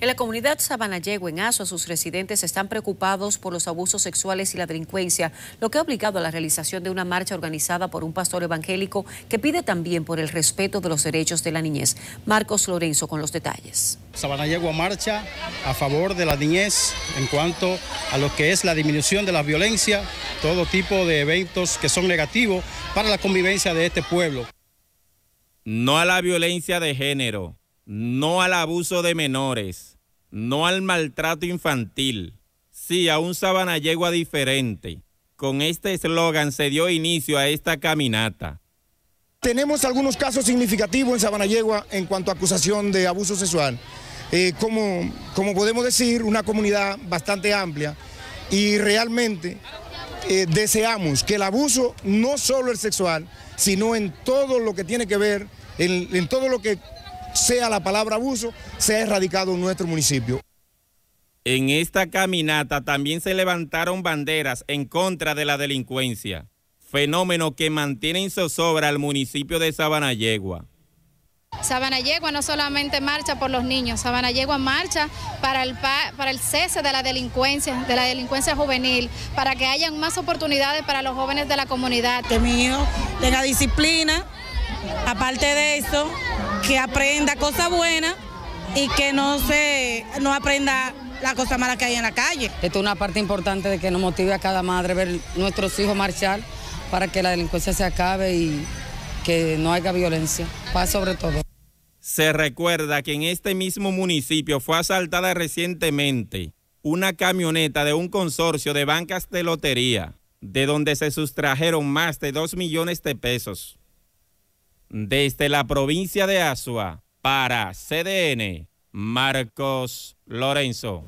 En la comunidad Sabanallego, en Aso, sus residentes están preocupados por los abusos sexuales y la delincuencia, lo que ha obligado a la realización de una marcha organizada por un pastor evangélico que pide también por el respeto de los derechos de la niñez. Marcos Lorenzo con los detalles. Sabanayegua marcha a favor de la niñez en cuanto a lo que es la disminución de la violencia, todo tipo de eventos que son negativos para la convivencia de este pueblo. No a la violencia de género no al abuso de menores, no al maltrato infantil, sí a un sabana yegua diferente. Con este eslogan se dio inicio a esta caminata. Tenemos algunos casos significativos en Sabana Yegua en cuanto a acusación de abuso sexual. Eh, como, como podemos decir, una comunidad bastante amplia y realmente eh, deseamos que el abuso, no solo el sexual, sino en todo lo que tiene que ver, en, en todo lo que sea la palabra abuso, sea erradicado en nuestro municipio. En esta caminata también se levantaron banderas en contra de la delincuencia, fenómeno que mantiene en zozobra al municipio de Sabana Yegua. Sabana Yegua no solamente marcha por los niños, Sabana Yegua marcha para el, para el cese de la delincuencia, de la delincuencia juvenil, para que hayan más oportunidades para los jóvenes de la comunidad. Que mío, tenga disciplina, aparte de eso, que aprenda cosas buenas y que no se no aprenda las cosas malas que hay en la calle. Esto es una parte importante de que nos motive a cada madre ver nuestros hijos marchar para que la delincuencia se acabe y que no haya violencia, paz sobre todo. Se recuerda que en este mismo municipio fue asaltada recientemente una camioneta de un consorcio de bancas de lotería, de donde se sustrajeron más de 2 millones de pesos. Desde la provincia de Asua, para CDN, Marcos Lorenzo.